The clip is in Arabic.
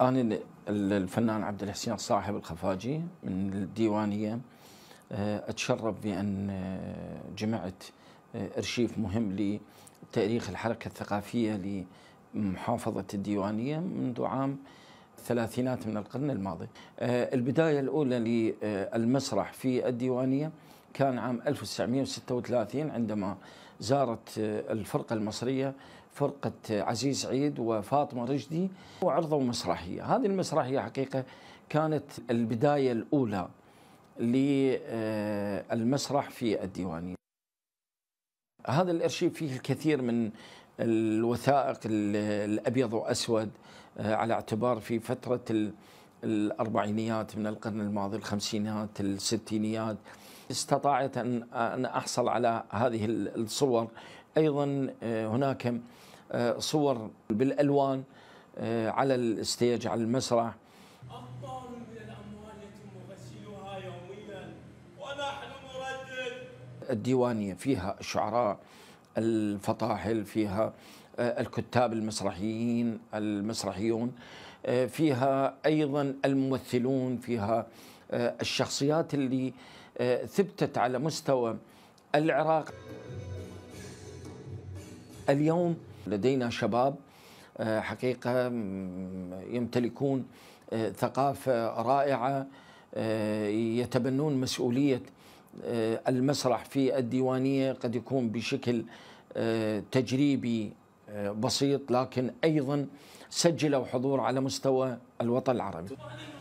أنا الفنان عبد الحسين صاحب الخفاجي من الديوانية آه، أتشرف بأن آه، جمعت آه، أرشيف مهم لتاريخ الحركة الثقافية لمحافظة الديوانية منذ عام الثلاثينات من القرن الماضي البداية الأولى للمسرح في الديوانية كان عام 1936 عندما زارت آه، الفرقة المصرية فرقة آه، عزيز عيد وفاطمة رشدي وعرضوا مسرحية هذه المسرحية حقيقة كانت البداية الأولى للمسرح آه، في الديوانية هذا الارشيف فيه الكثير من الوثائق الابيض واسود على اعتبار في فتره الاربعينيات من القرن الماضي الخمسينات الستينيات استطاعت أن أحصل على هذه الصور أيضا آه، هناك آه، صور بالألوان آه، على الستيج على المسرح من الأموال يوميا ونحن نردد الديوانية فيها الشعراء الفطاحل فيها الكتاب المسرحيين المسرحيون فيها أيضا الممثلون فيها آه، الشخصيات اللي آه، ثبتت على مستوى العراق اليوم لدينا شباب آه، حقيقة يمتلكون ثقافة رائعة يتبنون مسؤولية المسرح في الديوانية قد يكون بشكل تجريبي بسيط لكن أيضا سجلوا حضور على مستوى الوطن العربي